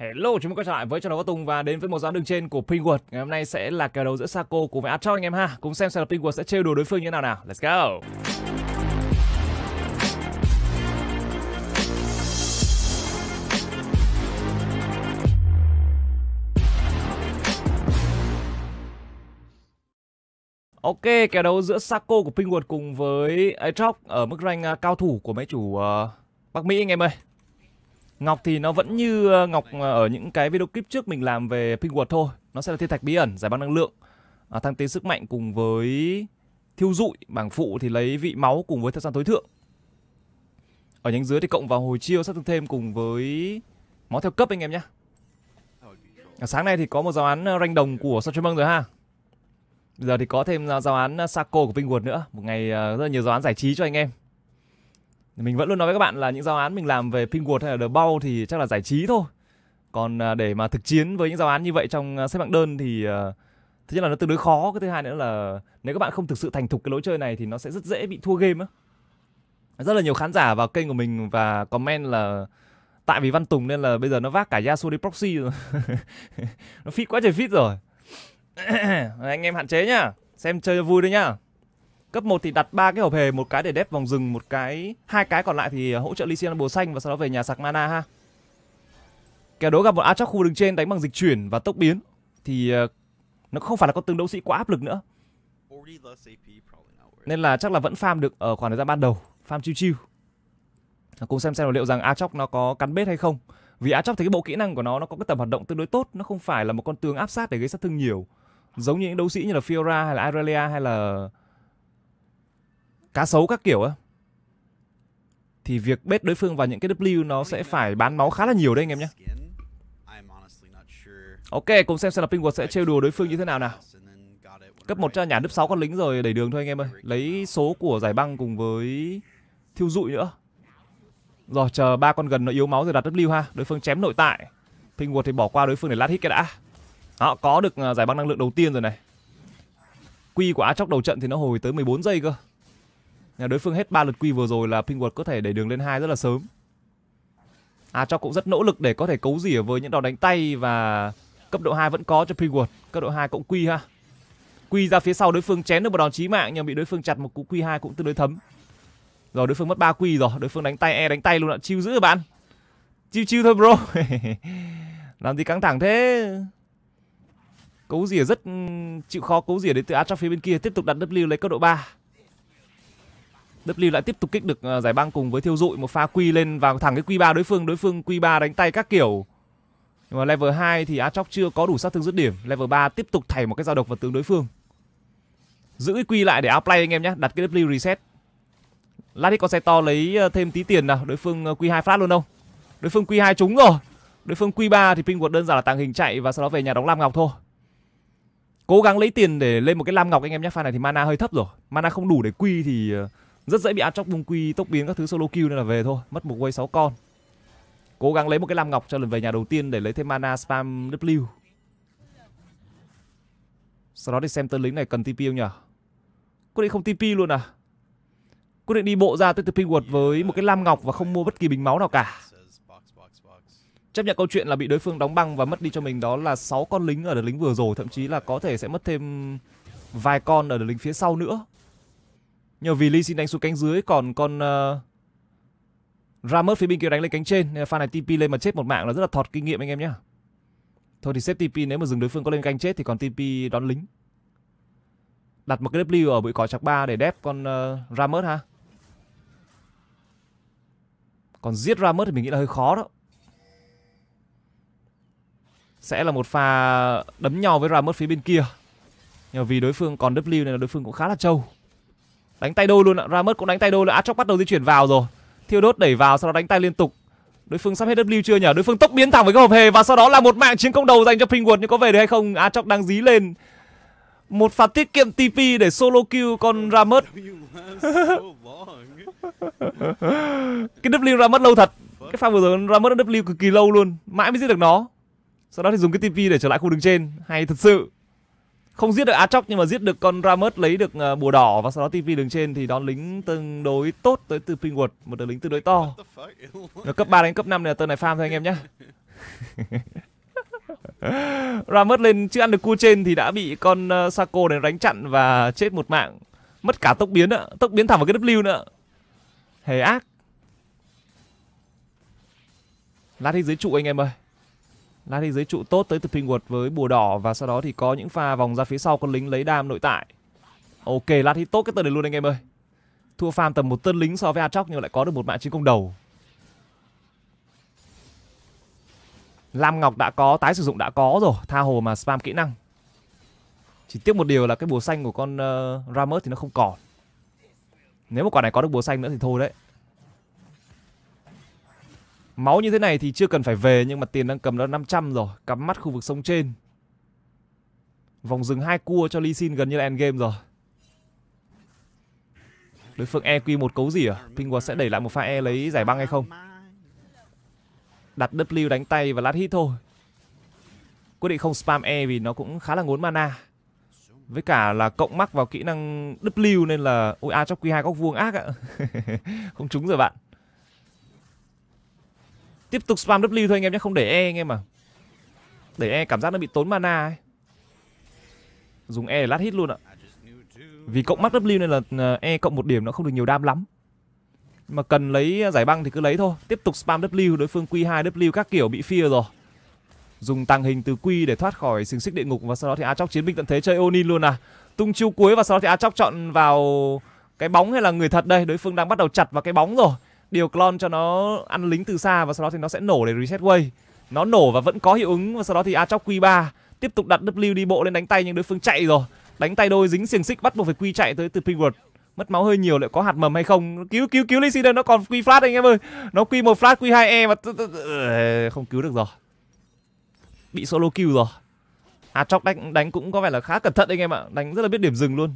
Hello, chúng mình quay trở lại với trận đấu có Tùng và đến với một giáo đường trên của Pingwood. Ngày hôm nay sẽ là kèo đấu giữa Sako cùng với Atron anh em ha. Cùng xem xem là Pingwood sẽ trêu đùa đối phương như thế nào nào. Let's go. Ok, kèo đấu giữa Sako của Pingwood cùng với Aatrox ở mức rank à, cao thủ của mấy chủ uh, Bắc Mỹ anh em ơi. Ngọc thì nó vẫn như ờ, Ngọc ờ, ở những cái video clip trước mình làm về Pinkwood thôi. Nó sẽ là thiên thạch bí ẩn, giải băng năng lượng, à, thăng tiến sức mạnh cùng với thiêu dụi, bảng phụ thì lấy vị máu cùng với thời gian tối thượng. Ở nhánh dưới thì cộng vào hồi chiêu sát thương thêm cùng với máu theo cấp anh em nhé. À, sáng nay thì có một giáo án ờ, ranh đồng của Sachamung rồi ha. Bây giờ thì có thêm giáo án Sako của Pinkwood nữa. Một ngày rất là nhiều giáo án giải trí cho anh em mình vẫn luôn nói với các bạn là những giao án mình làm về Pingwood hay là The Ball thì chắc là giải trí thôi còn à, để mà thực chiến với những giao án như vậy trong à, xếp hạng đơn thì à, thứ nhất là nó tương đối khó cái thứ hai nữa là nếu các bạn không thực sự thành thục cái lối chơi này thì nó sẽ rất dễ bị thua game á rất là nhiều khán giả vào kênh của mình và comment là tại vì văn tùng nên là bây giờ nó vác cả yasuo đi proxy rồi nó fit quá trời fit rồi anh em hạn chế nhá xem chơi vui đấy nhá cấp 1 thì đặt ba cái hộp hề một cái để đép vòng rừng một cái hai cái còn lại thì à, hỗ trợ Lysian bồ xanh và sau đó về nhà sạc mana ha kẻ đố gặp một a Aatrox khu đường trên đánh bằng dịch chuyển và tốc biến thì à, nó không phải là con tướng đấu sĩ quá áp lực nữa nên là chắc là vẫn farm được ở khoảng thời gian ban đầu farm chiêu chiêu à, cùng xem xem liệu rằng a Aatrox nó có cắn bết hay không vì a Aatrox thì cái bộ kỹ năng của nó nó có cái tầm hoạt động tương đối tốt nó không phải là một con tường áp sát để gây sát thương nhiều giống như những đấu sĩ như là Fiora hay là Irelia hay là cá sấu các kiểu á thì việc bết đối phương vào những cái W nó sẽ phải bán máu khá là nhiều đấy anh em nhé. Ok, cùng xem xem là Pingwood sẽ trêu đùa đối phương như thế nào nào. Cấp 1 cho nhà đứt 6 con lính rồi đẩy đường thôi anh em ơi. Lấy số của giải băng cùng với thiêu dụi nữa. Rồi chờ ba con gần nó yếu máu rồi đặt W ha. Đối phương chém nội tại. Pingwood thì bỏ qua đối phương để lát hit cái đã. Đó, có được à, giải băng năng lượng đầu tiên rồi này. Quy của Aatrox đầu trận thì nó hồi tới 14 giây cơ. Nhà đối phương hết ba lượt quy vừa rồi là Pingwood có thể đẩy đường lên hai rất là sớm. À cho cũng rất nỗ lực để có thể cấu rỉa với những đòn đánh tay và cấp độ 2 vẫn có cho Pingwood. Cấp độ 2 cũng quy ha. Quy ra phía sau đối phương chén được một đòn chí mạng nhưng bị đối phương chặt một cú quy 2 cũng tương đối thấm. Rồi đối phương mất ba quy rồi, đối phương đánh tay e đánh tay luôn ạ, chiêu dữ bạn. Chiêu chiêu thôi bro. Làm gì căng thẳng thế? Cấu rỉa rất ừ, chịu khó cấu rỉa đến từ át trong phía bên kia tiếp tục đặt W lấy cấp độ 3. W lại tiếp tục kích được ờ, giải băng cùng với thiêu dụi một pha quy lên vào thẳng cái quy 3 đối phương, đối phương quy 3 đánh tay các kiểu. Nhưng mà level 2 thì Aatrox chưa có đủ sát thương dứt điểm, level 3 tiếp tục thảy một cái dao độc vào tướng đối phương. Giữ cái quy lại để outplay anh em nhé, đặt cái W reset. Lát con xe to lấy ờ, thêm tí tiền nào, đối phương ờ, quy 2 flash luôn đâu. Đối phương quy 2 trúng rồi. Đối phương quy 3 thì Pingwood đơn giản là tàng hình chạy và sau đó về nhà đóng Lam Ngọc thôi. Cố gắng lấy tiền để lên một cái Lam Ngọc anh em nhé, pha này thì mana hơi thấp rồi. Mana không đủ để quy thì rất dễ bị ăn chóc bung quy tốc biến các thứ solo kill nên là về thôi mất một quay 6 con cố gắng lấy một cái lam ngọc cho lần về nhà đầu tiên để lấy thêm mana spam w sau đó thì xem tên lính này cần tp không nhỉ quyết định không tp luôn à quyết định đi bộ ra tới từ Pingwood với một cái lam ngọc và không mua bất kỳ bình máu nào cả chấp nhận câu chuyện là bị đối phương đóng băng và mất đi cho mình đó là 6 con lính ở đợt lính vừa rồi thậm chí là có thể sẽ mất thêm vài con ở đợt lính phía sau nữa Nhờ vì Lee xin đánh xuống cánh dưới còn con uh, Ramos phía bên kia đánh lên cánh trên nên là pha này TP lên mà chết một mạng là rất là thọt kinh nghiệm anh em nhé. Thôi thì xếp TP nếu mà dừng đối phương có lên cánh chết thì còn TP đón lính. Đặt một cái W ở bụi cỏ chạc 3 để đép con uh, Ramos ha. Còn giết Ramos thì mình nghĩ là hơi khó đó. Sẽ là một pha đấm nhau với Ramos phía bên kia. Nhưng vì đối phương còn W này là đối phương cũng khá là trâu đánh tay đôi luôn ạ ramos cũng đánh tay đôi là atrox bắt đầu di chuyển vào rồi thiêu đốt đẩy vào sau đó đánh tay liên tục đối phương sắp hết W chưa nhỉ đối phương tốc biến thẳng với cái hộp hề và sau đó là một mạng chiến công đầu dành cho pringwood nhưng có về được hay không atrox đang dí lên một phạt tiết kiệm TP để solo kill con Ramos. cái W Ramos lâu thật. Cái pha vừa rồi Ramos W cực kỳ lâu luôn. Mãi mới giết được nó. Sau đó thì dùng cái TP để trở lại khu đường trên. Hay thật sự không giết được Atrox nhưng mà giết được con ramus lấy được ờ, bùa đỏ và sau đó TV đường trên thì đón lính tương đối tốt tới từ Pingwood, một đợt lính tương đối to. Nó cấp 3 đến cấp 5 này là tên này farm thôi anh em nhé. ramus lên chưa ăn được cua trên thì đã bị con ờ, Sako này đánh chặn và chết một mạng. Mất cả tốc biến nữa, tốc biến thẳng vào cái W nữa. Hề ác. Lát đi dưới trụ anh em ơi. Lá thì dưới trụ tốt tới từ phi với bùa đỏ và sau đó thì có những pha vòng ra phía sau con lính lấy đam nội tại. Ok, lá thì tốt cái tên này luôn anh em ơi. Thua farm tầm một tân lính so với Atrox nhưng lại có được một mạng chiến công đầu. Lam Ngọc đã có, tái sử dụng đã có rồi, tha hồ mà spam kỹ năng. Chỉ tiếc một điều là cái bùa xanh của con uh, ờ, Ramos thì nó không còn. Nếu mà quả này có được bùa xanh nữa thì thôi đấy. Máu như thế này thì chưa cần phải về nhưng mà tiền đang cầm đó 500 rồi, cắm mắt khu vực sông trên. Vòng rừng hai cua cho Lee Sin gần như là end game rồi. Đối phương EQ một cấu gì à? Pingwa sẽ đẩy lại một pha E lấy giải băng hay không? Đặt W đánh tay và lát hit thôi. Quyết định không spam E vì nó cũng khá là ngốn mana. Với cả là cộng mắc vào kỹ năng W nên là... Ôi A à, trong Q2 góc vuông ác ạ. không trúng rồi bạn tiếp tục spam W thôi anh em nhé không để E anh em mà để E cảm giác nó bị tốn mana ấy dùng E để lát hit luôn ạ vì cộng mắt W nên là ờ, E cộng một điểm nó không được nhiều đam lắm mà cần lấy giải băng thì cứ lấy thôi tiếp tục spam W đối phương Q2 W các kiểu bị fear rồi dùng tàng hình từ Q để thoát khỏi xiềng xích địa ngục và sau đó thì A Chóc chiến binh tận thế chơi Onin luôn à tung chiêu cuối và sau đó thì A Chóc chọn vào cái bóng hay là người thật đây đối phương đang bắt đầu chặt vào cái bóng rồi điều clone cho nó ăn lính từ xa và sau đó thì nó sẽ nổ để reset way nó nổ và vẫn có hiệu ứng và sau đó thì a chóc q 3 tiếp tục đặt w đi bộ lên đánh tay nhưng đối phương chạy rồi đánh tay đôi dính xiềng xích bắt buộc phải quy chạy tới từ pingward mất máu hơi nhiều liệu có hạt mầm hay không cứu cứu cứu lacey đây nó còn quy flash anh em ơi nó quy một flash quy hai e mà không cứu được rồi bị solo kill rồi a chóc đánh đánh cũng có vẻ là khá cẩn thận anh em ạ đánh rất là biết điểm dừng luôn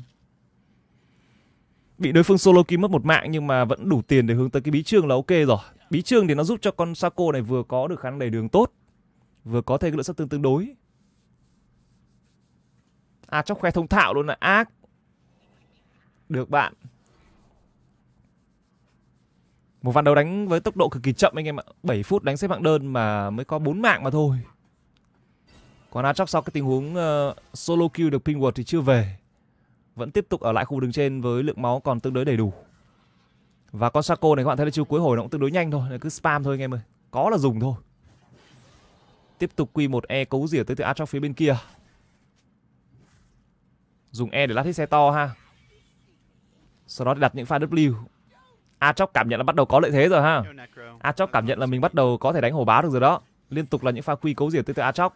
bị đối phương solo kim mất một mạng nhưng mà vẫn đủ tiền để hướng tới cái bí trường là ok rồi bí trường thì nó giúp cho con Sako này vừa có được khả năng đẩy đường tốt vừa có thêm cái lượng sát thương tương đối à chắc khoe thông thạo luôn là ác được bạn một ván đấu đánh với tốc độ cực kỳ chậm anh em ạ 7 phút đánh xếp hạng đơn mà mới có 4 mạng mà thôi còn Atrox sau cái tình huống uh, solo kill được Pingwood thì chưa về vẫn tiếp tục ở lại khu đường trên với lượng máu còn tương đối đầy đủ và con Saco này các bạn thấy là chiêu cuối hồi nó cũng tương đối nhanh thôi cứ spam thôi anh em ơi có là dùng thôi tiếp tục q 1 e cấu rỉa tới từ atrox phía bên kia dùng e để lát hết xe to ha sau đó đặt những pha w atrox cảm nhận là bắt đầu có lợi thế rồi ha atrox cảm nhận là mình bắt đầu có thể đánh hổ báo được rồi đó liên tục là những pha quy cấu rỉa tới từ atrox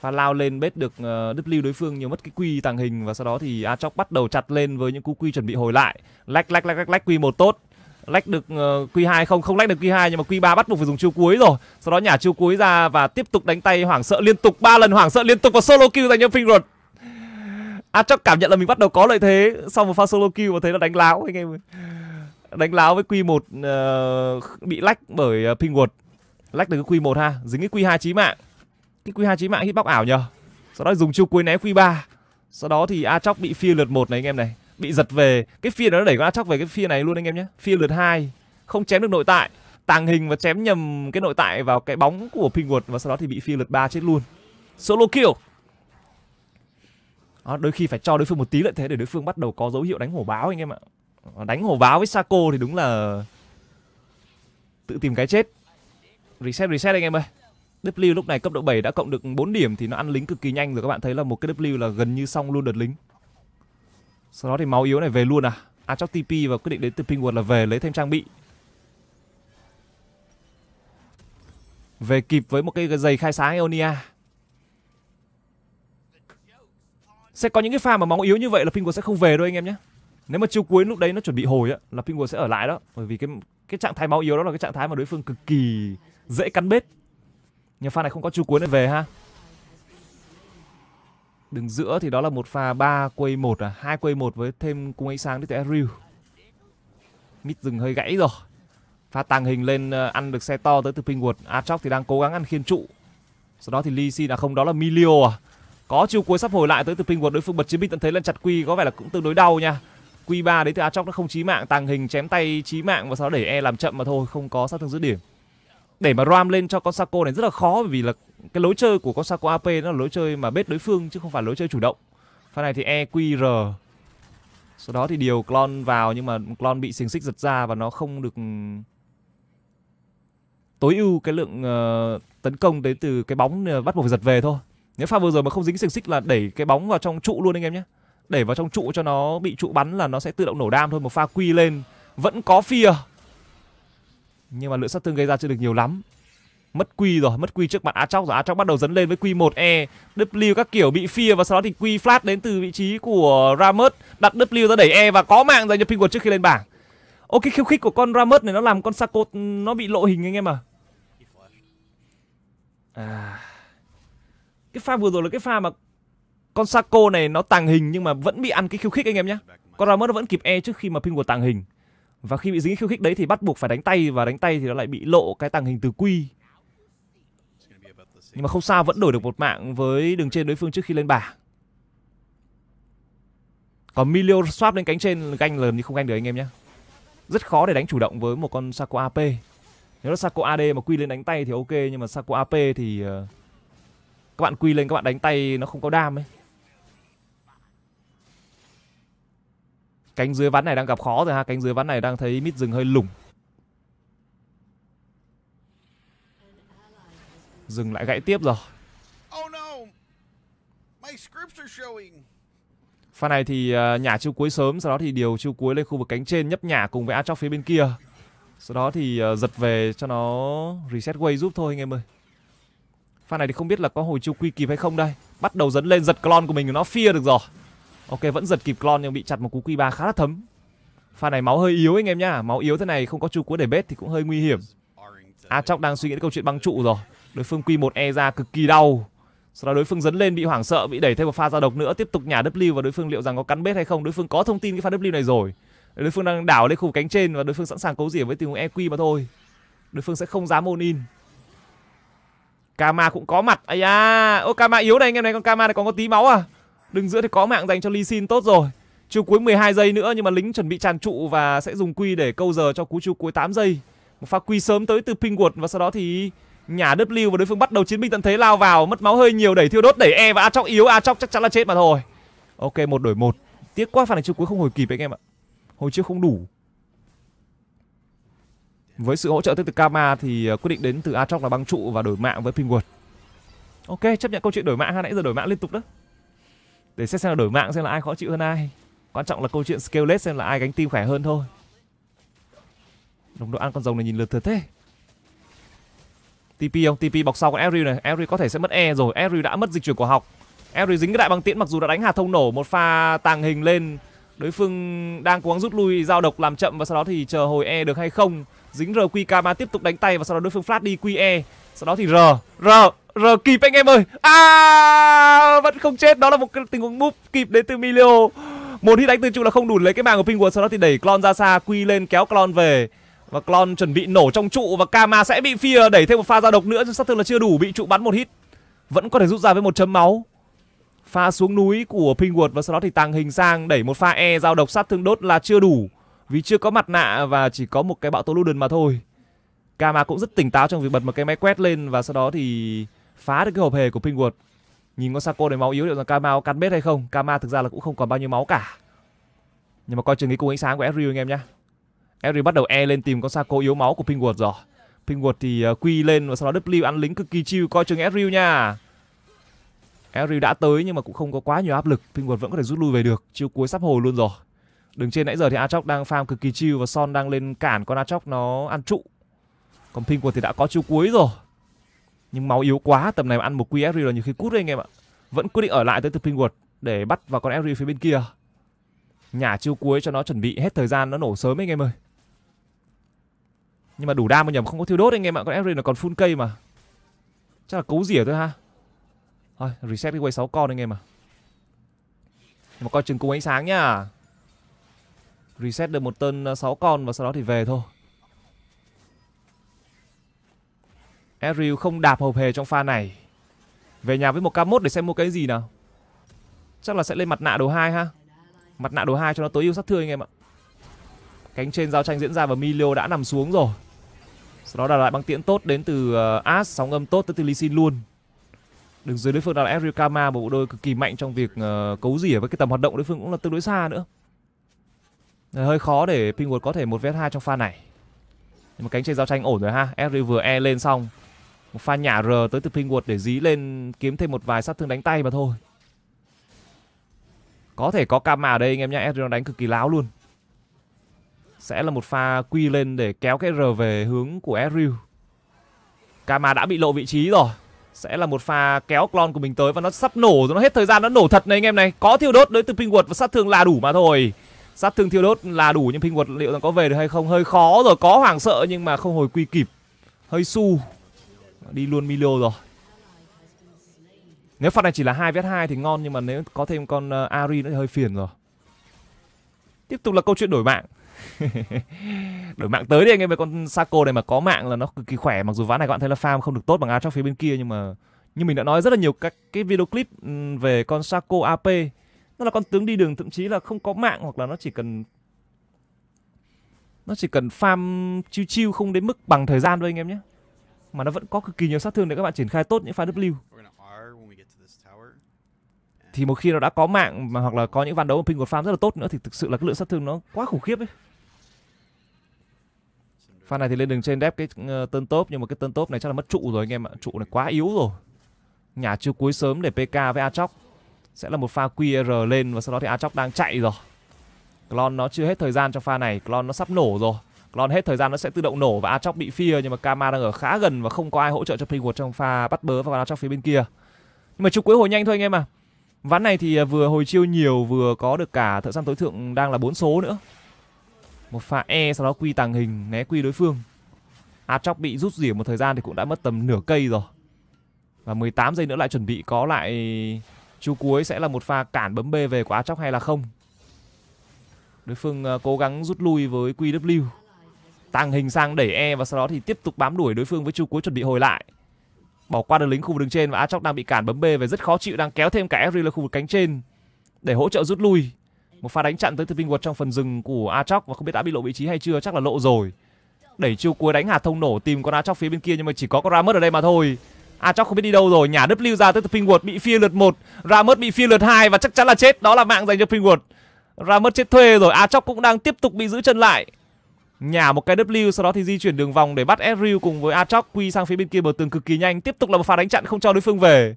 pha lao lên bết được ờ, uh, W đối phương nhiều mất cái quy tàng hình và sau đó thì a Atrox bắt đầu chặt lên với những cú quy chuẩn bị hồi lại. Lách lách lách lách lách quy một tốt. Lách được uh, quy 2 không, không lách được quy 2 nhưng mà quy 3 bắt buộc phải dùng chiêu cuối rồi. Sau đó nhả chiêu cuối ra và tiếp tục đánh tay hoảng sợ liên tục ba lần hoảng sợ liên tục và solo kill dành cho a Atrox cảm nhận là mình bắt đầu có lợi thế sau một pha solo kill và thấy là đánh láo anh em. Đánh láo với quy 1 uh, ờ, bị lách bởi uh, Finrod. Lách được cái quy 1 ha, dính cái quy 2 chí mạng nhưng Q2 chí mạng hitbox ảo nhờ. Sau đó dùng chiêu cuối né Q3. Sau đó thì Aatrox bị phi lượt một này anh em này, bị giật về. Cái phi đó nó đẩy con Aatrox về cái phi này luôn anh em nhé. Phi lượt 2 không chém được nội tại, tàng hình và chém nhầm cái nội tại vào cái bóng của pinguột và sau đó thì bị phi lượt 3 chết luôn. Solo kill. Đó, đôi khi phải cho đối phương một tí lợi thế để đối phương bắt đầu có dấu hiệu đánh hổ báo anh em ạ. Đánh hổ báo với Sako thì đúng là tự tìm cái chết. Reset reset anh em ơi. W lúc này cấp độ 7 đã cộng được 4 điểm thì nó ăn lính cực kỳ nhanh rồi các bạn thấy là một cái W là gần như xong luôn đợt lính. Sau đó thì máu yếu này về luôn à. À chóc TP và quyết định đến từ Pingwood là về lấy thêm trang bị. Về kịp với một cái giày khai sáng Eonia. Sẽ có những cái pha mà máu yếu như vậy là Pingwood sẽ không về đâu anh em nhé. Nếu mà chiều cuối lúc đấy nó chuẩn bị hồi á là Pingwood sẽ ở lại đó, bởi vì cái cái trạng thái máu yếu đó là cái trạng thái mà đối phương cực kỳ dễ cắn bết nhưng pha này không có chu cuốn để về ha đường giữa thì đó là một pha 3 quay 1 à, 2 quay 1 với thêm cung ánh sáng đi tới Ryu. Mít dừng hơi gãy rồi. Pha tàng hình lên ờ, ăn được xe to tới từ Pingwood. Atrox thì đang cố gắng ăn khiên trụ. Sau đó thì Lee Sin à không đó là Milio à. Có chiêu cuối sắp hồi lại tới từ Pingwood đối phương bật chiến binh tận thấy lần chặt quy có vẻ là cũng tương đối đau nha. quy 3 đấy thì Atrox nó không chí mạng, tàng hình chém tay chí mạng và sau đó để E làm chậm mà thôi, không có sát thương dứt điểm để mà ram lên cho con Saco này rất là khó bởi vì là cái lối chơi của con Saco AP nó là lối chơi mà bết đối phương chứ không phải lối chơi chủ động. Pha này thì EQR. Sau đó thì điều clon vào nhưng mà clon bị xình xích giật ra và nó không được ừ, tối ưu cái lượng uh, tấn công đến từ cái bóng ờ, bắt buộc phải giật về thôi. Nếu pha vừa rồi mà không dính xình xích là đẩy cái bóng vào trong trụ luôn anh em nhé. Đẩy vào trong trụ cho nó bị trụ bắn là nó sẽ tự động nổ đam thôi. Một pha quy lên vẫn có fear nhưng mà lượng sát thương gây ra chưa được nhiều lắm mất quy rồi mất quy trước mặt á chóc rồi á chóc bắt đầu dấn lên với quy 1 e w các kiểu bị phia và sau đó thì quy flat đến từ vị trí của ramus đặt w ra đẩy e và có mạng dành cho pingwood trước khi lên bảng ok khiêu khích của con ramus này nó làm con saco nó bị lộ hình anh em à à cái pha vừa rồi là cái pha mà con saco này nó tàng hình nhưng mà vẫn bị ăn cái khiêu khích anh em nhé con ramus nó vẫn kịp e trước khi mà pingwood tàng hình và khi bị dính khiêu khích đấy thì bắt buộc phải đánh tay và đánh tay thì nó lại bị lộ cái tàng hình từ quy nhưng mà không sao vẫn đổi được một mạng với đường trên đối phương trước khi lên bảng còn Milio swap lên cánh trên ganh lần thì không ganh được anh em nhé rất khó để đánh chủ động với một con Sako AP nếu là Sako AD mà quy lên đánh tay thì ok nhưng mà Sako AP thì ờ, các bạn quy lên các bạn đánh tay nó không có đam ấy Cánh dưới ván này đang gặp khó rồi ha. Cánh dưới ván này đang thấy mít rừng hơi lủng. Rừng lại gãy tiếp rồi. Oh, Pha này thì à, nhả chiêu cuối sớm, sau đó thì điều chiêu cuối lên khu vực cánh trên nhấp nhả cùng với Achok phía bên kia. Sau đó thì à, giật về cho nó reset way giúp thôi anh em ơi. Pha này thì không biết là có hồi chiêu quy kịp hay không đây. Bắt đầu dấn lên giật clone của mình nó phia được rồi. Ok vẫn giật kịp clone nhưng bị chặt một cú q 3 khá là thấm. Pha này máu hơi yếu anh em nhá, máu yếu thế này không có chu cú để bết thì cũng hơi nguy hiểm. A à, đang suy nghĩ đến câu chuyện băng trụ rồi. Đối phương quy 1 e ra cực kỳ đau. Sau đó đối phương dấn lên bị hoảng sợ, bị đẩy thêm một pha ra độc nữa, tiếp tục nhả W và đối phương liệu rằng có cắn bết hay không. Đối phương có thông tin cái pha W này rồi. Đối phương đang đảo lên khu cánh trên và đối phương sẵn sàng cấu rỉa với tình huống EQ mà thôi. Đối phương sẽ không dám ôn in. Kama cũng có mặt. Ai da, ô Kama yếu này anh em này, con Kama này còn có tí máu à. Đường giữa thì có mạng dành cho Lee Sin tốt rồi. Chiêu cuối 12 giây nữa nhưng mà lính chuẩn bị tràn trụ và sẽ dùng quy để câu giờ cho cú chiêu cuối 8 giây. Một pha quy sớm tới từ Pinguột và sau đó thì nhà W và đối phương bắt đầu chiến binh tận thế lao vào, mất máu hơi nhiều đẩy thiêu đốt đẩy E và Achok yếu, Achok chắc chắn là chết mà thôi. Ok, một đổi một. Tiếc quá pha này chiêu cuối không hồi kịp anh em ạ. Hồi trước không đủ. Với sự hỗ trợ từ Kama thì à, quyết định đến từ Achok là băng trụ và đổi mạng với Pinguột. Ok, chấp nhận câu chuyện đổi mạng ha nãy giờ đổi mạng liên tục đó để xét xem là đổi mạng xem là ai khó chịu hơn ai quan trọng là câu chuyện skilllet xem là ai gánh tim khỏe hơn thôi đồng đội ăn con rồng này nhìn lượt thật thế TP không? TP bọc sau con Eri này. Eri có thể sẽ mất E rồi. Eri đã mất dịch chuyển của học. Eri dính cái đại bằng tiễn mặc dù đã đánh hà thông nổ một pha tàng hình lên. Đối phương đang cố gắng rút lui giao độc làm chậm và sau đó thì chờ hồi E được hay không. Dính RQK3 tiếp tục đánh tay và sau đó đối phương flash đi QE. Sau đó thì R R R kịp anh em ơi À vẫn không chết Đó là một cái tình huống move kịp đến từ Milio Một hit đánh từ trụ là không đủ lấy cái mạng của Pingwood Sau đó thì đẩy Clon ra xa Quy lên kéo Clon về và Clon chuẩn bị nổ trong trụ và Kama sẽ bị phia đẩy thêm một pha ra độc nữa sát thương là chưa đủ bị trụ bắn một hit vẫn có thể rút ra với một chấm máu pha xuống núi của Pingwood và sau đó thì tàng hình sang đẩy một pha E giao độc sát thương đốt là chưa đủ vì chưa có mặt nạ và chỉ có một cái bạo tố Luden mà thôi Kama cũng rất tỉnh táo trong việc bật một cái máy quét lên và sau đó thì phá được cái hộp hề của Pingwood. Nhìn con Sako đầy máu yếu liệu rằng Kama có cắn bết hay không? Kama thực ra là cũng không còn bao nhiêu máu cả. Nhưng mà coi chừng cái cung ánh sáng của Ezreal anh em nhá. Ezreal bắt đầu e lên tìm con Sako yếu máu của Pingwood rồi. Pingwood thì ờ, quy lên và sau đó W ăn lính cực kỳ chill coi chừng Ezreal nha. Ezreal đã tới nhưng mà cũng không có quá nhiều áp lực, Pingwood vẫn có thể rút lui về được, chiêu cuối sắp hồi luôn rồi. Đường trên nãy giờ thì Aatrox đang farm cực kỳ chill và Son đang lên cản con Aatrox nó ăn trụ còn pin thì đã có chiêu cuối rồi nhưng máu yếu quá tầm này mà ăn một quy là nhiều khi cút đấy anh em ạ vẫn quyết định ở lại tới từ Pingwood để bắt vào con Ezreal phía bên kia nhả chiêu cuối cho nó chuẩn bị hết thời gian nó nổ sớm ấy anh em ơi nhưng mà đủ đam mà nhầm không có thiêu đốt anh em ạ con Ezreal là còn full cây mà chắc là cấu rỉa thôi ha thôi reset đi quay 6 con anh em à nhưng mà coi chừng cùng ánh sáng nhá reset được một tân 6 ờ, con và sau đó thì về thôi Eriu không đạp hộp hề trong pha này. Về nhà với một k 1 để xem mua cái gì nào. Chắc là sẽ lên mặt nạ đồ 2 ha. Mặt nạ đồ 2 cho nó tối ưu sát thương anh em ạ. Cánh trên giao tranh diễn ra và Milio đã nằm xuống rồi. Sau đó là lại băng tiễn tốt đến từ ờ, As, sóng âm tốt tới từ Lee Sin luôn. Đứng dưới đối phương đó là Ezreal Kama, một bộ đôi cực kỳ mạnh trong việc uh, cấu rỉa với cái tầm hoạt động đối phương cũng là tương đối xa nữa. hơi khó để Pinwood có thể một vs hai trong pha này. Nhưng mà cánh trên giao tranh ổn rồi ha. Eriu vừa e lên xong một pha nhả R tới từ Pingwood để dí lên kiếm thêm một vài sát thương đánh tay mà thôi. Có thể có cam ở đây anh em nhá, Ezreal đánh cực kỳ láo luôn. Sẽ là một pha quy lên để kéo cái R về hướng của Ezreal. Kama đã bị lộ vị trí rồi. Sẽ là một pha kéo clone của mình tới và nó sắp nổ rồi, nó hết thời gian nó nổ thật này anh em này. Có thiêu đốt đối từ Pingwood và sát thương là đủ mà thôi. Sát thương thiêu đốt là đủ nhưng Pingwood liệu rằng có về được hay không hơi khó rồi, có hoảng sợ nhưng mà không hồi quy kịp. Hơi su đi luôn milo rồi nếu phần này chỉ là 2 vs 2 thì ngon nhưng mà nếu có thêm con uh, Ari nữa thì hơi phiền rồi. Tiếp tục là câu chuyện đổi mạng. đổi mạng tới đi anh em với con Sako này mà có mạng là nó cực kỳ khỏe mặc dù ván này các bạn thấy là farm không được tốt bằng áo trong phía bên kia nhưng mà như mình đã nói rất là nhiều các cái video clip ừ, về con Sako AP nó là con tướng đi đường thậm chí là không có mạng hoặc là nó chỉ cần nó chỉ cần farm chiêu chiêu không đến mức bằng thời gian thôi anh em nhé mà nó vẫn có cực kỳ nhiều sát thương để các bạn triển khai tốt những pha W thì một khi nó đã có mạng mà hoặc là có những ván đấu mà ping của farm rất là tốt nữa thì thực sự là cái lượng sát thương nó quá khủng khiếp ấy pha này thì lên đường trên đép cái ờ, tân top nhưng mà cái tân top này chắc là mất trụ rồi anh em ạ trụ này quá yếu rồi nhà chưa cuối sớm để pk với atrox sẽ là một pha qr lên và sau đó thì atrox đang chạy rồi Clon nó chưa hết thời gian cho pha này Clon nó sắp nổ rồi lon hết thời gian nó sẽ tự động nổ và Atrox bị fear nhưng mà Kama đang ở khá gần và không có ai hỗ trợ cho Pringwood trong pha bắt bớ và còn Atrox phía bên kia nhưng mà chụp cuối hồi nhanh thôi anh em à ván này thì à, vừa hồi chiêu nhiều vừa có được cả thợ săn tối thượng đang là bốn số nữa một pha e sau đó quy tàng hình né quy đối phương Atrox bị rút rỉa một thời gian thì cũng đã mất tầm nửa cây rồi và 18 giây nữa lại chuẩn bị có lại chú cuối sẽ là một pha cản bấm B về của Atrox hay là không đối phương à, cố gắng rút lui với QW tàng hình sang đẩy e và sau đó thì tiếp tục bám đuổi đối phương với chu cuối chuẩn bị hồi lại bỏ qua được lính khu vực đường trên và Atrox đang bị cản bấm B và rất khó chịu đang kéo thêm cả Ezreal lên khu vực cánh trên để hỗ trợ rút lui. Một pha đánh chặn tới từ Vingwood trong phần rừng của Atrox và không biết đã bị lộ vị trí hay chưa, chắc là lộ rồi. Đẩy chiêu cuối đánh hạt thông nổ tìm con Atrox phía bên kia nhưng mà chỉ có con Ramus ở đây mà thôi. Atrox không biết đi đâu rồi, nhả W ra tới từ Pingwood bị phi lượt một Ramus bị phi lượt hai và chắc chắn là chết, đó là mạng dành cho Pingwood. Ramus chết thuê rồi, Atrox cũng đang tiếp tục bị giữ chân lại. Nhả một cái W sau đó thì di chuyển đường vòng để bắt Ezreal cùng với Atrox quy sang phía bên kia bờ tường cực kỳ nhanh, tiếp tục là một pha đánh chặn không cho đối phương về.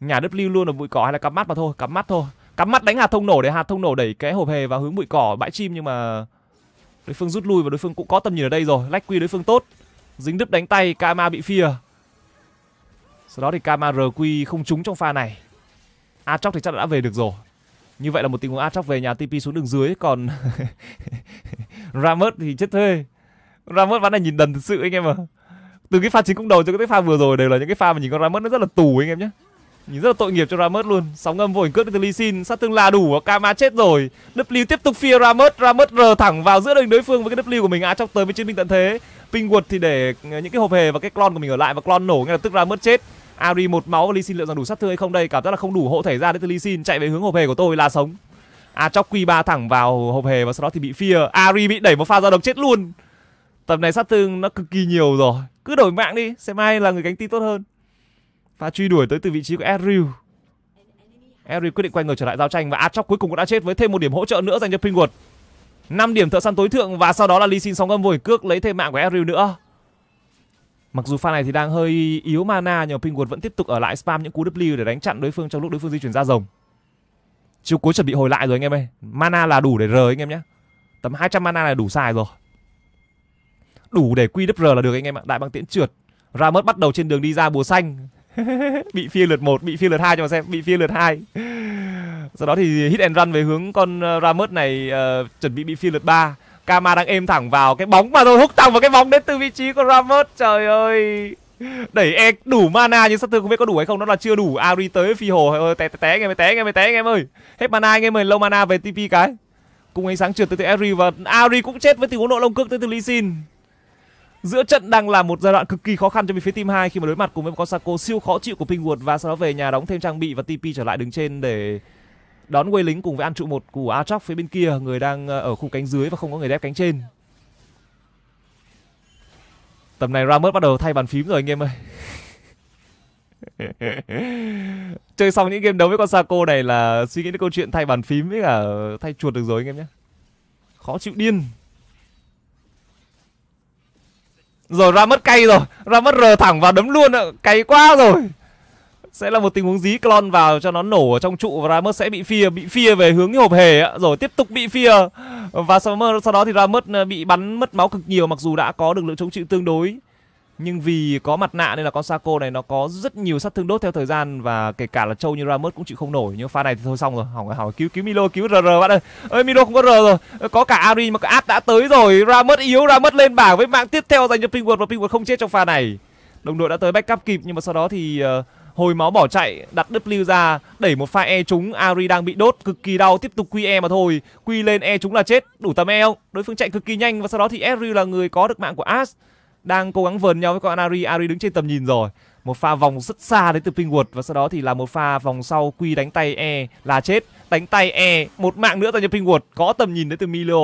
Nhả W luôn ở bụi cỏ hay là cắm mắt mà thôi, cắm mắt thôi. Cắm mắt đánh hạt thông nổ để hạt thông nổ đẩy cái hộp hề vào hướng bụi cỏ bãi chim nhưng mà đối phương rút lui và đối phương cũng có tầm nhìn ở đây rồi, lách quy đối phương tốt. Dính đứt đánh tay, Kama bị phia. Sau đó thì Kama RQ không trúng trong pha này. Atrox thì chắc đã về được rồi như vậy là một tình huống Atrox về nhà TP xuống đường dưới còn Ramos thì chết thuê Ramos vẫn là nhìn đần thật sự anh em ạ à. từ cái pha chính cũng đầu cho cái pha vừa rồi đều là những cái pha mà nhìn con Ramos nó rất là tù anh em nhé nhìn rất là tội nghiệp cho Ramos luôn sóng ngâm vội hình cướp từ Lee Sin sát thương là đủ Kama chết rồi W tiếp tục phía Ramos Ramos r thẳng vào giữa đường đối phương với cái W của mình Atrox tới với chiến binh tận thế Pingwood thì để những cái hộp hề và cái clone của mình ở lại và clone nổ ngay lập tức Ramos chết Ari một máu và Lee Sin liệu rằng đủ sát thương hay không đây? Cảm giác là không đủ hộ thể ra đến từ Lee Sin chạy về hướng hộp hề của tôi là sống. À chóc quy ba thẳng vào hộp hề và sau đó thì bị fear. Ari bị đẩy một pha ra độc chết luôn. Tầm này sát thương nó cực kỳ nhiều rồi. Cứ đổi mạng đi, xem ai là người gánh tin tốt hơn. Và truy đuổi tới từ vị trí của Ezreal. Ezreal quyết định quay ngược trở lại giao tranh và Achok cuối cùng cũng đã chết với thêm một điểm hỗ trợ nữa dành cho Pringwood. 5 điểm thợ săn tối thượng và sau đó là Lee Sin sóng âm vùi cước lấy thêm mạng của Ezreal nữa. Mặc dù pha này thì đang hơi yếu mana nhưng mà Pingwood vẫn tiếp tục ở lại spam những cú W để đánh chặn đối phương trong lúc đối phương di chuyển ra rồng. Chiều cuối chuẩn bị hồi lại rồi anh em ơi. Mana là đủ để R anh em nhé. Tầm 200 mana là đủ xài rồi. Đủ để QWR là được anh em ạ. Đại băng tiễn trượt. Ra mất bắt đầu trên đường đi ra bùa xanh. bị phi lượt 1, bị phi lượt 2 cho mà xem, bị phi lượt 2. Sau đó thì hit and run về hướng con ờ, ramus này uh, chuẩn bị bị phi lượt 3 Kama đang êm thẳng vào cái bóng mà rồi hút thẳng vào cái bóng đến từ vị trí của Ramos trời ơi đẩy e đủ mana nhưng Saturn không biết có đủ hay không nó là chưa đủ Ari tới phi hồ ơi té té té anh em ơi té anh em ơi té anh em ơi hết mana anh em ơi lâu mana về TP cái cùng ánh sáng trượt tới từ Ari và Ari cũng chết với tình huống nội lông cước tới từ Lee Sin giữa trận đang là một giai đoạn cực kỳ khó khăn cho bên phía team 2 khi mà đối mặt cùng với một con Sako siêu khó chịu của Pingwood và sau đó về nhà đóng thêm trang bị và TP trở lại đứng trên để đón quay lính cùng với an trụ một của Atrox phía bên kia người đang ờ, ở khu cánh dưới và không có người đép cánh trên tầm này Ramos bắt đầu thay bàn phím rồi anh em ơi chơi xong những game đấu với con Saco này là suy nghĩ đến câu chuyện thay bàn phím với cả thay chuột được rồi anh em nhé khó chịu điên rồi ra mất cay rồi ra mất r thẳng vào đấm luôn ạ cay quá rồi sẽ là một tình huống dí clon vào cho nó nổ ở trong trụ và Ramos sẽ bị phia bị phia về hướng hộp hề á, rồi tiếp tục bị phia và sau đó thì Ramos ờ, bị bắn mất máu cực nhiều mặc dù đã có được lượng chống chịu tương đối nhưng vì có mặt nạ nên là con Saco này nó có rất nhiều sát thương đốt theo thời gian và kể cả là trâu như Ramos cũng chịu không nổi nhưng pha này thì thôi xong rồi hỏng hỏng cứu cứu Milo cứu RR bạn ơi ơi Milo không có R rồi có cả Ari mà cả Ad đã tới rồi Ramos yếu Ramos lên bảng với mạng tiếp theo dành cho Pingwood và Pingwood không chết trong pha này đồng đội đã tới backup kịp nhưng mà sau đó thì uh, hồi máu bỏ chạy đặt W ra đẩy một pha E trúng Ari đang bị đốt cực kỳ đau tiếp tục quy E mà thôi quy lên E trúng là chết đủ tầm E không đối phương chạy cực kỳ nhanh và sau đó thì Ezreal là người có được mạng của As đang cố gắng vờn nhau với con Ari Ari đứng trên tầm nhìn rồi một pha vòng rất xa đến từ Pingwood và sau đó thì là một pha vòng sau quy đánh tay E là chết đánh tay E một mạng nữa dành cho Pingwood có tầm nhìn đến từ Milo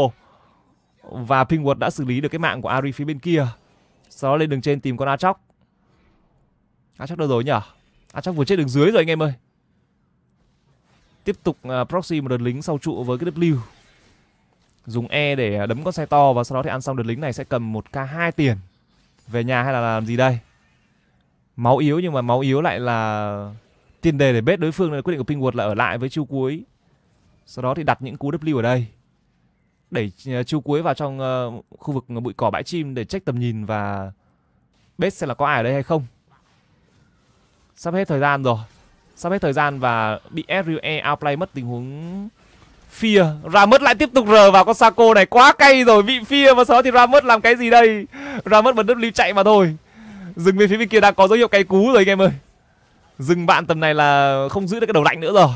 và Pingwood đã xử lý được cái mạng của Ari phía bên kia sau đó lên đường trên tìm con Achok Achok đâu rồi nhỉ À chắc vừa chết đường dưới rồi anh em ơi Tiếp tục uh, proxy một đợt lính sau trụ với cái W Dùng E để đấm con xe to và sau đó thì ăn xong đợt lính này sẽ cầm một k 2 tiền Về nhà hay là làm gì đây Máu yếu nhưng mà máu yếu lại là tiền đề để bết đối phương là quyết định của Pingwood là ở lại với chiêu cuối Sau đó thì đặt những cú W ở đây Đẩy à, chiêu cuối vào trong uh, khu vực bụi cỏ bãi chim để check tầm nhìn và Bết sẽ là có ai ở đây hay không Sắp hết thời gian rồi Sắp hết thời gian và bị SRE outplay mất tình huống Fear mất lại tiếp tục R vào con Sako này Quá cay rồi bị Fear và sau đó thì mất làm cái gì đây Ramos bật W chạy mà thôi Dừng bên phía bên kia đang có dấu hiệu cay cú rồi anh em ơi Dừng bạn tầm này là không giữ được cái đầu lạnh nữa rồi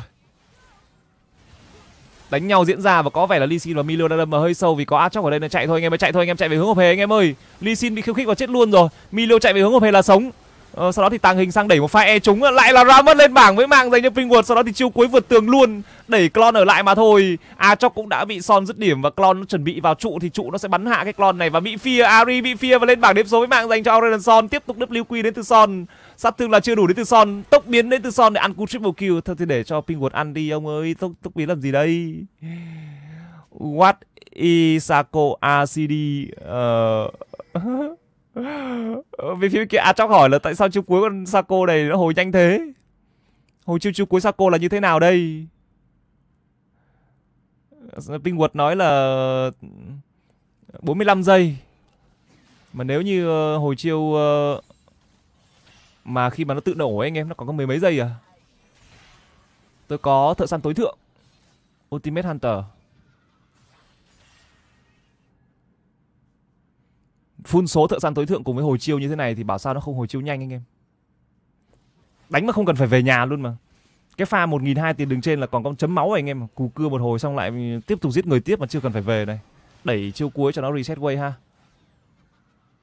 đánh nhau diễn ra và có vẻ là Lee Sin và Milo đang đâm vào hơi sâu vì có Aatrox ở đây nên chạy thôi anh em ơi chạy thôi anh em chạy về hướng hộp hề anh em ơi Lee Sin bị khiêu khích và chết luôn rồi Milo chạy về hướng hộp hề là sống Ờ, sau đó thì tàng hình sang đẩy một pha e trúng Lại là ra mất lên bảng với mạng dành cho Pringwood Sau đó thì chiêu cuối vượt tường luôn Đẩy Clon ở lại mà thôi a Atroc cũng đã bị son dứt điểm Và Clon nó chuẩn bị vào trụ Thì trụ nó sẽ bắn hạ cái Clon này Và bị phia Ari bị phia và lên bảng đếm số với mạng dành cho Aurelion Son Tiếp tục WQ đến từ Son Sát thương là chưa đủ đến từ Son Tốc biến đến từ Son để ăn cú triple kill Thôi thì để cho Pringwood ăn đi ông ơi Tốc, tốc biến làm gì đây What Isako ACD ờ. uh... vì phía kia Atrox à, hỏi là tại sao chiêu cuối con Sako này nó hồi nhanh thế? Hồi chiêu chiêu cuối Sako là như thế nào đây? Vinh Quật nói là 45 giây. Mà nếu như ờ, hồi chiêu ờ, mà khi mà nó tự nổ ấy, anh em nó còn có mười mấy giây à? Tôi có thợ săn tối thượng. Ultimate Hunter. phun số thợ săn tối thượng cùng với hồi chiêu như thế này thì bảo sao nó không hồi chiêu nhanh anh em đánh mà không cần phải về nhà luôn mà cái pha một nghìn hai tiền đứng trên là còn có chấm máu anh em cù cưa một hồi xong lại tiếp tục giết người tiếp mà chưa cần phải về này đẩy chiêu cuối cho nó reset way ha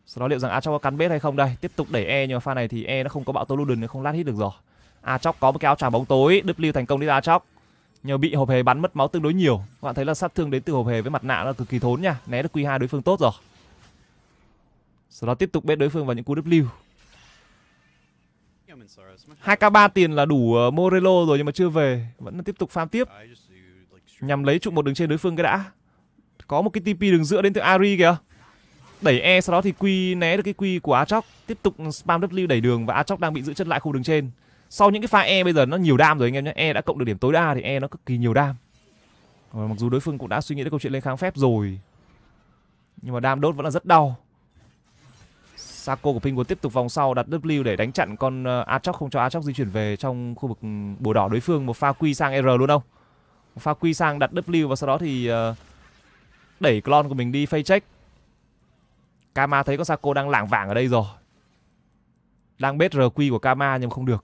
sau đó liệu rằng a chóc có cắn bết hay không đây tiếp tục đẩy e nhưng mà pha này thì e nó không có bạo tố luden nó không lát hít được rồi a chóc có một cái áo tràng bóng tối W thành công đi chóc nhờ bị hộp hề bắn mất máu tương đối nhiều các bạn thấy là sát thương đến từ hộp hề với mặt nạ là cực kỳ thốn nha né được q 2 đối phương tốt rồi sau đó tiếp tục bet đối phương vào những cú W 2k3 tiền là đủ ờ, Morello rồi nhưng mà chưa về Vẫn tiếp tục farm tiếp Nhằm lấy trụ một đường trên đối phương cái đã Có một cái TP đường giữa đến từ Ari kìa Đẩy E sau đó thì Q né được cái Q của Atrox Tiếp tục spam W đẩy đường và Atrox đang bị giữ chân lại khu đường trên Sau những cái pha E bây giờ nó nhiều đam rồi anh em nhé E đã cộng được điểm tối đa thì E nó cực kỳ nhiều đam ờ, Mặc dù đối phương cũng đã suy nghĩ đến câu chuyện lên kháng phép rồi Nhưng mà đam đốt vẫn là rất đau Sako của Penguin tiếp tục vòng sau đặt W để đánh chặn con ờ, Atrox không cho Atrox di chuyển về trong khu vực ừ, bùa đỏ đối phương một pha quy sang R luôn không? Một pha quy sang đặt W và sau đó thì ờ, đẩy clone của mình đi face check. Kama thấy con Sako đang lảng vảng ở đây rồi. Đang bết RQ của Kama nhưng không được.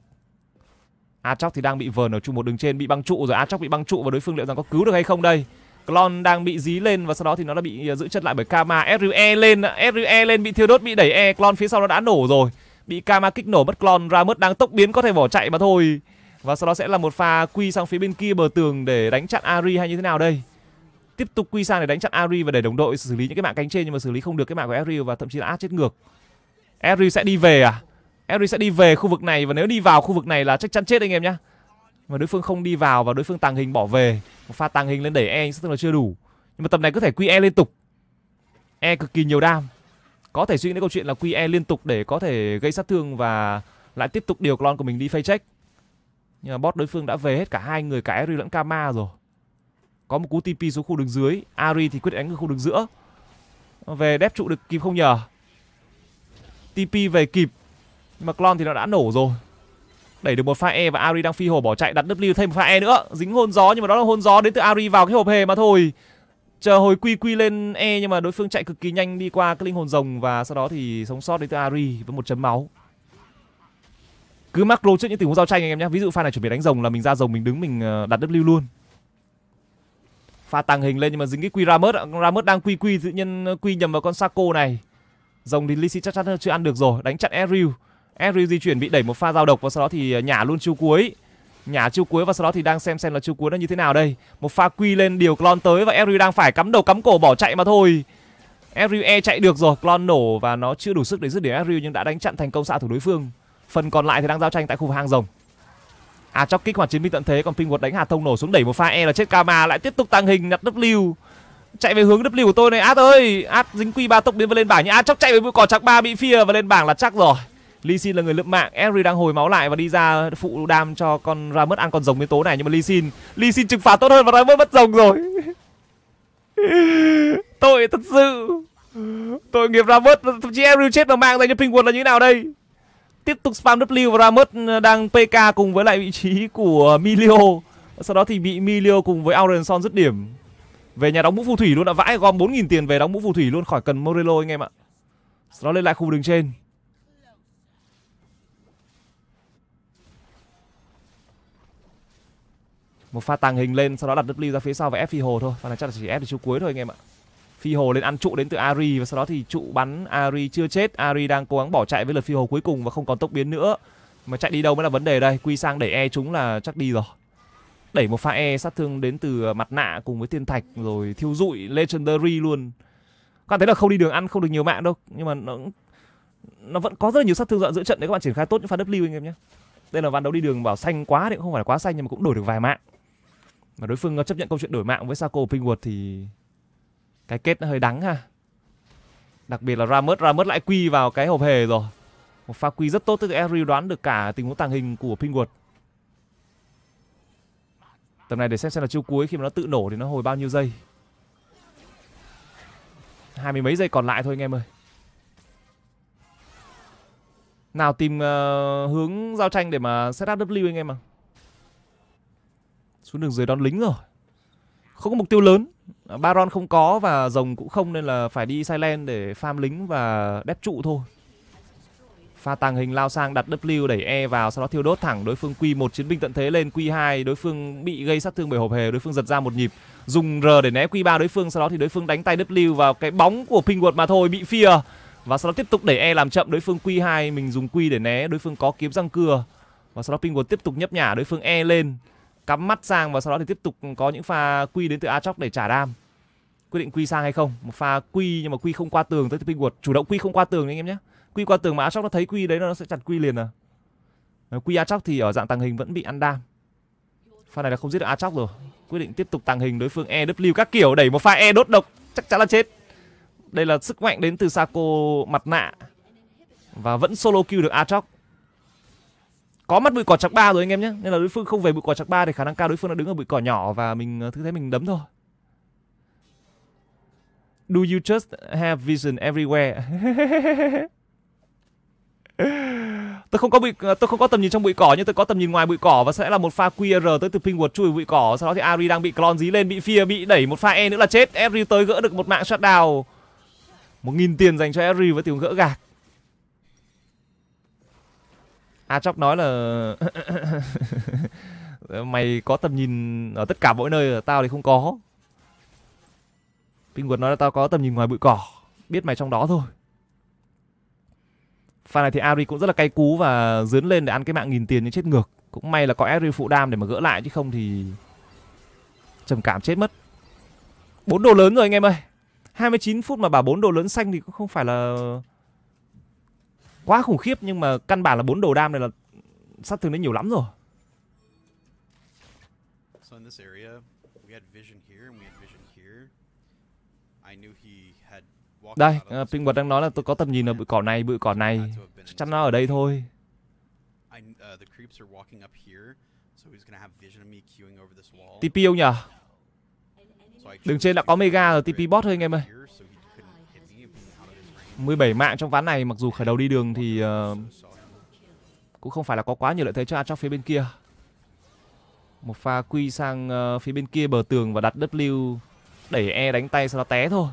Atrox thì đang bị vờn ở chung một đường trên bị băng trụ rồi Atrox bị băng trụ và đối phương liệu rằng có cứu được hay không đây? Clon đang bị dí lên và sau đó thì nó đã bị ờ, giữ chân lại bởi Kama SRE lên SRE lên bị thiêu đốt bị đẩy E Clon phía sau nó đã nổ rồi bị Kama kích nổ mất Clon ra mất đang tốc biến có thể bỏ chạy mà thôi và sau đó sẽ là một pha quy sang phía bên kia bờ tường để đánh chặn Ari hay như thế nào đây tiếp tục quy sang để đánh chặn Ari và để đồng đội xử lý những cái mạng cánh trên nhưng mà xử lý không được cái mạng của Ari và thậm chí là át chết ngược Ari sẽ đi về à Ari sẽ đi về khu vực này và nếu đi vào khu vực này là chắc chắn chết anh em nhá mà đối phương không đi vào và đối phương tàng hình bỏ về một pha tàng hình lên đẩy e sẽ tức là chưa đủ nhưng mà tầm này có thể quy e liên tục e cực kỳ nhiều đam có thể suy nghĩ đến câu chuyện là quy e liên tục để có thể gây sát thương và lại tiếp tục điều clon của mình đi phay check nhưng mà bot đối phương đã về hết cả hai người cả Ari lẫn Kama rồi có một cú TP xuống khu đường dưới Ari thì quyết đánh ở khu đường giữa về đép trụ được kịp không nhờ TP về kịp nhưng mà clon thì nó đã nổ rồi đẩy được một pha E và Ari đang phi hồ bỏ chạy đặt W thêm một pha E nữa dính hôn gió nhưng mà đó là hôn gió đến từ Ari vào cái hộp hề mà thôi chờ hồi quy quy lên E nhưng mà đối phương chạy cực kỳ nhanh đi qua cái linh hồn rồng và sau đó thì sống sót đến từ Ari với một chấm máu cứ macro trước những tình huống giao tranh anh em nhé ví dụ pha này chuẩn bị đánh rồng là mình ra rồng mình đứng mình ờ, đặt W luôn pha tàng hình lên nhưng mà dính cái quy ramus ramus đang quy quy tự nhiên ờ, quy nhầm vào con Sako này rồng thì Lisi chắc chắn chưa ăn được rồi đánh chặn Eril Henry di chuyển bị đẩy một pha giao độc và sau đó thì à, nhả luôn chiêu cuối nhả chiêu cuối và sau đó thì đang xem xem là chiêu cuối nó như thế nào đây một pha quy lên điều clon tới và Henry đang phải cắm đầu cắm cổ bỏ chạy mà thôi Henry e chạy được rồi clon nổ và nó chưa đủ sức để dứt điểm Henry nhưng đã đánh chặn thành công xạ thủ đối phương phần còn lại thì đang giao tranh tại khu vực hang rồng à chóc kích hoạt chiến binh tận thế còn pin quật đánh hà thông nổ xuống đẩy một pha e là chết kama lại tiếp tục tăng hình nhặt w chạy về hướng W của tôi này át ơi át dính quy ba tốc biến và lên bảng nhưng át chóc chạy về bụi cỏ chắc ba bị phia và lên bảng là chắc rồi Lee Sin là người lượm mạng, Henry đang hồi máu lại và đi ra phụ đam cho con Ramos ăn con rồng biến tố này nhưng mà Lee Sin, Lee Sin trừng phạt tốt hơn và Ramos mất rồng rồi. Tội thật sự. Tội nghiệp Ramos, thậm chí Henry chết vào mạng dành cho Penguin là như thế nào đây? Tiếp tục spam W và Ramos ừ, đang PK cùng với lại vị trí của Milio. Sau đó thì bị Milio cùng với Aurenson dứt điểm. Về nhà đóng mũ phù thủy luôn đã vãi gom 4.000 tiền về đóng mũ phù thủy luôn khỏi cần Morello anh em ạ. Sau đó lên lại khu đường trên. một pha tàng hình lên sau đó đặt W ra phía sau và ép phi hồ thôi và này chắc là chỉ ép được chú cuối thôi anh em ạ phi hồ lên ăn trụ đến từ Ari và sau đó thì trụ bắn Ari chưa chết Ari đang cố gắng bỏ chạy với lượt phi hồ cuối cùng và không còn tốc biến nữa mà chạy đi đâu mới là vấn đề đây quy sang để e chúng là chắc đi rồi đẩy một pha e sát thương đến từ mặt nạ cùng với thiên thạch rồi thiêu dụi legendary luôn các bạn thấy là không đi đường ăn không được nhiều mạng đâu nhưng mà nó nó vẫn có rất là nhiều sát thương dọn giữa trận để các bạn triển khai tốt những pha W anh em nhé đây là ván đấu đi đường bảo xanh quá thì cũng không phải là quá xanh nhưng mà cũng đổi được vài mạng mà đối phương ờ, chấp nhận câu chuyện đổi mạng với Sako Pingwood thì cái kết nó hơi đắng ha. Đặc biệt là Ramos, Ramos lại quy vào cái hộp hề rồi. Một pha quy rất tốt từ Eri đoán được cả tình huống tàng hình của Pingwood. Tầm này để xem xem là chiêu cuối khi mà nó tự nổ thì nó hồi bao nhiêu giây. Hai mươi mấy giây còn lại thôi anh em ơi. Nào tìm uh, hướng giao tranh để mà set up W anh em ạ. À xuống đường dưới đón lính rồi không có mục tiêu lớn baron không có và rồng cũng không nên là phải đi silent để farm lính và đép trụ thôi pha tàng hình lao sang đặt W đẩy E vào sau đó thiêu đốt thẳng đối phương Q 1 chiến binh tận thế lên Q2 đối phương bị gây sát thương bởi hộp hề đối phương giật ra một nhịp dùng R để né Q3 đối phương sau đó thì đối phương đánh tay W vào cái bóng của Pingwood mà thôi bị phia và sau đó tiếp tục đẩy E làm chậm đối phương Q2 mình dùng Q để né đối phương có kiếm răng cưa và sau đó Pingwood tiếp tục nhấp nhả đối phương E lên cắm mắt sang và sau đó thì tiếp tục có những pha quy đến từ Atrox để trả đam quyết định quy sang hay không một pha quy nhưng mà quy không qua tường tới pin quật chủ động quy không qua tường anh em nhé quy qua tường mà Atrox nó thấy quy đấy nó sẽ chặt quy liền à quy Atrox thì ở dạng tàng hình vẫn bị ăn đam pha này là không giết được Atrox rồi quyết định tiếp tục tàng hình đối phương EW các kiểu đẩy một pha E đốt độc chắc chắn là chết đây là sức mạnh đến từ Sako mặt nạ và vẫn solo kill được Atrox có mất bụi cỏ chắc ba rồi anh em nhé nên là đối phương không về bụi cỏ chắc ba thì khả năng cao đối phương đã đứng ở bụi cỏ nhỏ và mình thứ ờ, thế mình đấm thôi do you just have vision everywhere tôi không có bụi ờ, tôi không có tầm nhìn trong bụi cỏ nhưng tôi có tầm nhìn ngoài bụi cỏ và sẽ là một pha QR tới từ Pingwood chui bụi cỏ sau đó thì Ari đang bị clone dí lên bị phia bị đẩy một pha E nữa là chết Ari tới gỡ được một mạng shutdown một nghìn tiền dành cho Ari với tiếng gỡ gạc a à, chóc nói là mày có tầm nhìn ở tất cả mỗi nơi ở tao thì không có Pin Quật nói là tao có tầm nhìn ngoài bụi cỏ Biết mày trong đó thôi Pha này thì Ari cũng rất là cay cú và dướn lên để ăn cái mạng nghìn tiền nhưng chết ngược Cũng may là có Ari phụ đam để mà gỡ lại chứ không thì trầm cảm chết mất bốn đồ lớn rồi anh em ơi 29 phút mà bảo bốn đồ lớn xanh thì cũng không phải là quá khủng khiếp nhưng mà căn bản là bốn đồ đam này là sát thương nó nhiều lắm rồi So in this area, we had vision here and we had vision here. I knew he had đây, uh, Pink Bật đang nói là tôi có tầm nhìn ở bụi cỏ này, bụi cỏ này. Chắc nó ở đây thôi. TP đâu nhỉ? Đường trên đã có Mega rồi, TP bot thôi anh em ơi. 17 mạng trong ván này mặc dù khởi đầu đi đường thì uh, cũng không phải là có quá nhiều lợi thế cho Atrox phía bên kia. Một pha quy sang uh, phía bên kia bờ tường và đặt W đẩy E đánh tay sau đó té thôi.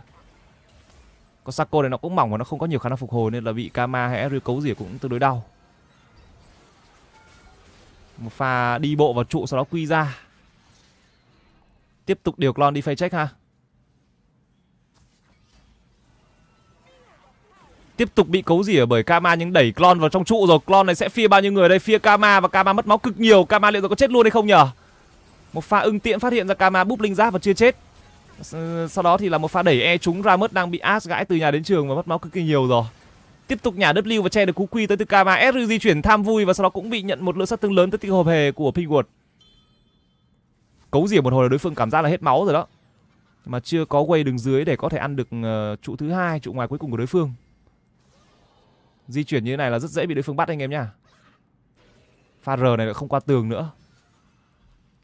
con Sako này nó cũng mỏng và nó không có nhiều khả năng phục hồi nên là bị Kama hay Ezreal cấu rỉa cũng tương đối đau. Một pha đi bộ vào trụ sau đó quy ra. Tiếp tục điều clon đi face check ha. tiếp tục bị cấu rỉa bởi Kama nhưng đẩy Clon vào trong trụ rồi. Clon này sẽ phia bao nhiêu người đây? Phia Kama và Kama mất máu cực nhiều. Kama liệu rồi có chết luôn hay không nhở? Một pha ưng tiện phát hiện ra Kama búp linh giáp và chưa chết. Sau đó thì là một pha đẩy e chúng ra mất đang bị As gãi từ nhà đến trường và mất máu cực kỳ nhiều rồi. Tiếp tục nhà W và che được cú quy tới từ Kama. SR di chuyển tham vui và sau đó cũng bị nhận một lượng sát thương lớn tới từ hộp hề của Pingwood. Cấu rỉa một hồi là đối phương cảm giác là hết máu rồi đó. Mà chưa có quay đường dưới để có thể ăn được ờ, trụ thứ hai trụ ngoài cuối cùng của đối phương. Di chuyển như thế này là rất dễ bị đối phương bắt anh em nhá. Pha R này lại không qua tường nữa.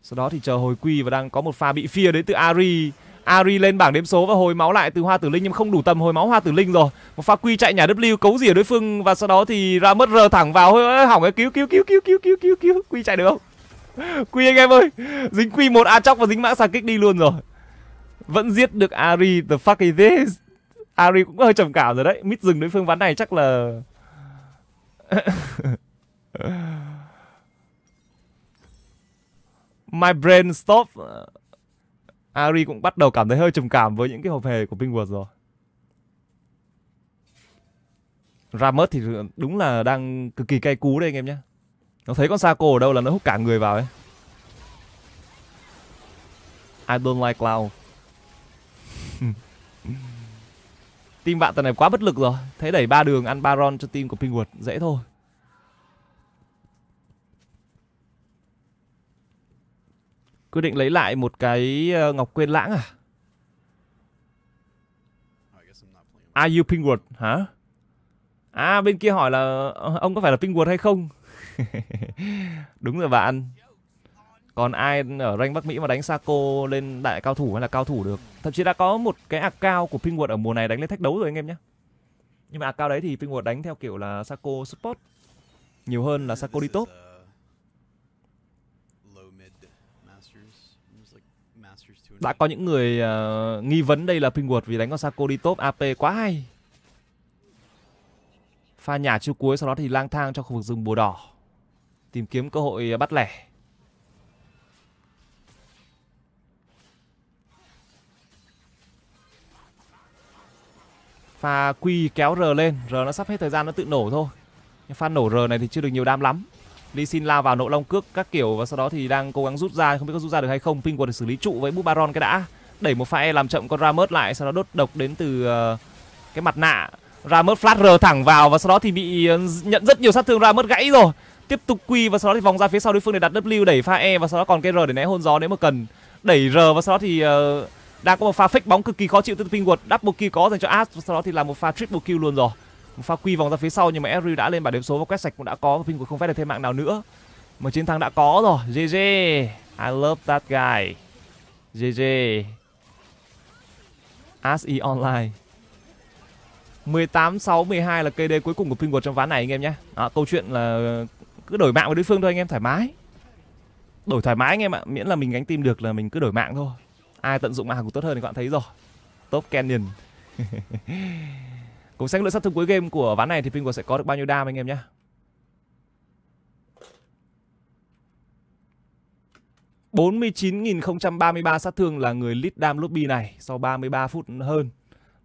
Sau đó thì chờ hồi quy và đang có một pha bị phia đến từ Ari. Ari lên bảng đếm số và hồi máu lại từ Hoa Tử Linh nhưng không đủ tầm hồi máu Hoa Tử Linh rồi. Một pha quy chạy nhà W cấu rỉa đối phương và sau đó thì ra mất R thẳng vào Ê, hỏng cái cứu cứu cứu cứu cứu cứu cứu cứu quy chạy được không? quy anh em ơi, dính quy một A chóc và dính mã xà kích đi luôn rồi. Vẫn giết được Ari the fuck is this? Ari cũng hơi trầm cảm rồi đấy. Mít dừng đối phương ván này chắc là My brain stop. Ari cũng bắt đầu cảm thấy hơi trầm cảm với những cái hộp hề của Pingwood rồi. Ramus thì đúng là đang cực kỳ cay cú đây anh em nhé. Nó thấy con Saco ở đâu là nó hút cả người vào ấy. I don't like clown. Team bạn tuần này quá bất lực rồi. Thế đẩy ba đường ăn Baron cho team của Pingwood dễ thôi. Quyết định lấy lại một cái ờ, Ngọc Quên Lãng à? Are you Pingwood hả? À bên kia hỏi là ờ, ông có phải là Pingwood hay không? Đúng rồi bạn còn ai ở rank Bắc Mỹ mà đánh Saco lên đại cao thủ hay là cao thủ được thậm chí đã có một cái cao của pinguột ở mùa này đánh lên thách đấu rồi anh em nhé nhưng mà cao đấy thì pinguột đánh theo kiểu là Saco support nhiều hơn là Saco đi uh, top đã có những người uh, nghi vấn đây là pinguột vì đánh con Saco đi top AP quá hay pha nhà chiêu cuối sau đó thì lang thang trong khu vực rừng bùa đỏ tìm kiếm cơ hội bắt lẻ pha quy kéo R lên R nó sắp hết thời gian nó tự nổ thôi nhưng pha nổ R này thì chưa được nhiều đam lắm đi xin lao vào nộ long cước các kiểu và sau đó thì đang cố gắng rút ra không biết có rút ra được hay không Ping của để xử lý trụ với bút Baron cái đã đẩy một pha E làm chậm con ramus lại sau đó đốt độc đến từ ờ, cái mặt nạ ramus flash R thẳng vào và sau đó thì bị ờ, nhận rất nhiều sát thương ramus gãy rồi tiếp tục quy và sau đó thì vòng ra phía sau đối phương để đặt W đẩy pha E và sau đó còn cái R để né hôn gió nếu mà cần đẩy R và sau đó thì uh, đang có một pha fake bóng cực kỳ khó chịu từ Pingwood, double kill có dành cho As, sau đó thì là một pha triple kill luôn rồi. Một pha quy vòng ra phía sau nhưng mà Ezreal đã lên bảng điểm số và quét sạch cũng đã có, Pingwood không phát được thêm mạng nào nữa. Một chiến thắng đã có rồi, GG. I love that guy. GG. As E online. 18 6 12 là KD cuối cùng của Pingwood trong ván này anh em nhé. Đó, à, câu chuyện là cứ đổi mạng với đối phương thôi anh em thoải mái đổi thoải mái anh em ạ miễn là mình gánh tim được là mình cứ đổi mạng thôi ai tận dụng mạng cũng tốt hơn thì các bạn thấy rồi top canyon cùng xem lượng sát thương cuối game của ván này thì pin của sẽ có được bao nhiêu đam anh em nhé bốn mươi chín nghìn không trăm ba mươi ba sát thương là người lead đam lobby này sau ba mươi ba phút hơn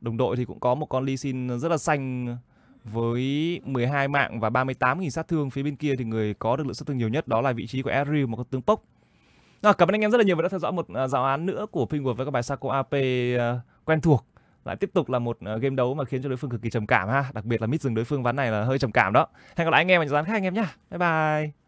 đồng đội thì cũng có một con Lee Sin rất là xanh với 12 mạng và 38.000 sát thương phía bên kia thì người có được lượng sát thương nhiều nhất đó là vị trí của Ezreal một con tướng Pốc À, cảm ơn anh em rất là nhiều vì đã theo dõi một uh, giáo án nữa của Pingworld với các bài Sako AP uh, à, quen thuộc. Lại tiếp tục là một uh, game đấu mà khiến cho đối phương cực kỳ trầm cảm ha, đặc biệt là mid rừng đối phương ván này là hơi trầm cảm đó. Hẹn gặp lại anh em ở giáo án khác anh em nhé Bye bye.